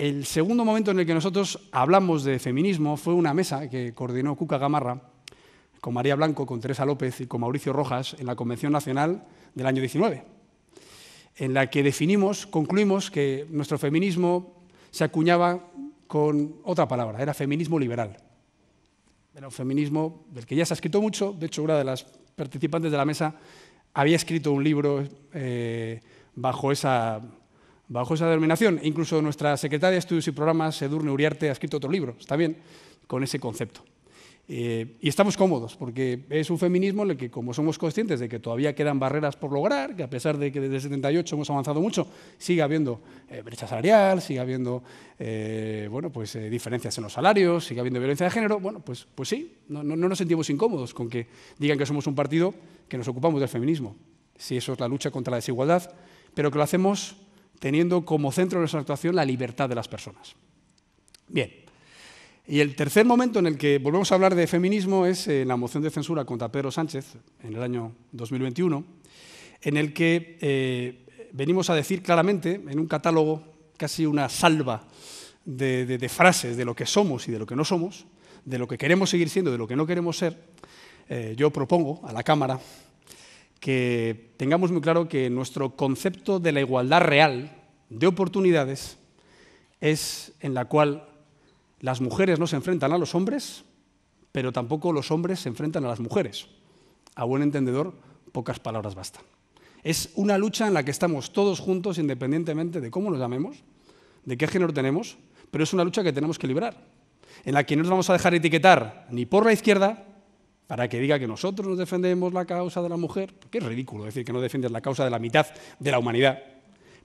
El segundo momento en el que nosotros hablamos de feminismo fue una mesa que coordinó Cuca Gamarra con María Blanco, con Teresa López y con Mauricio Rojas en la Convención Nacional del año 19, en la que definimos, concluimos que nuestro feminismo se acuñaba con otra palabra, era feminismo liberal. Era un feminismo del que ya se ha escrito mucho, de hecho una de las participantes de la mesa había escrito un libro eh, bajo esa bajo esa denominación. incluso nuestra secretaria de Estudios y Programas, Edurne Uriarte, ha escrito otro libro, está bien, con ese concepto. Eh, y estamos cómodos, porque es un feminismo en el que, como somos conscientes de que todavía quedan barreras por lograr, que a pesar de que desde el 78 hemos avanzado mucho, sigue habiendo eh, brecha salarial, sigue habiendo eh, bueno, pues, diferencias en los salarios, sigue habiendo violencia de género, bueno, pues, pues sí, no, no nos sentimos incómodos con que digan que somos un partido que nos ocupamos del feminismo, si eso es la lucha contra la desigualdad, pero que lo hacemos teniendo como centro de nuestra actuación la libertad de las personas. Bien. Y el tercer momento en el que volvemos a hablar de feminismo es en la moción de censura contra Pedro Sánchez en el año 2021, en el que eh, venimos a decir claramente, en un catálogo, casi una salva de, frases de lo que somos y de lo que no somos, de lo que queremos seguir siendo, de lo que no queremos ser, eh, yo propongo a la Cámara que tengamos muy claro que nuestro concepto de la igualdad real de oportunidades es en la cual las mujeres no se enfrentan a los hombres, pero tampoco los hombres se enfrentan a las mujeres. A buen entendedor, pocas palabras bastan. Es una lucha en la que estamos todos juntos, independientemente de cómo nos llamemos, de qué género tenemos, pero es una lucha que tenemos que librar, en la que no nos vamos a dejar etiquetar ni por la izquierda, para que diga que nosotros nos defendemos la causa de la mujer, porque es ridículo decir que no defiendes la causa de la mitad de la humanidad,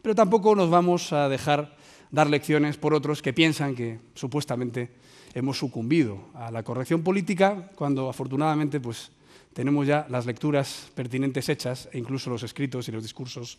pero tampoco nos vamos a dejar dar lecciones por otros que piensan que supuestamente hemos sucumbido a la corrección política cuando afortunadamente pues, tenemos ya las lecturas pertinentes hechas e incluso los escritos y los discursos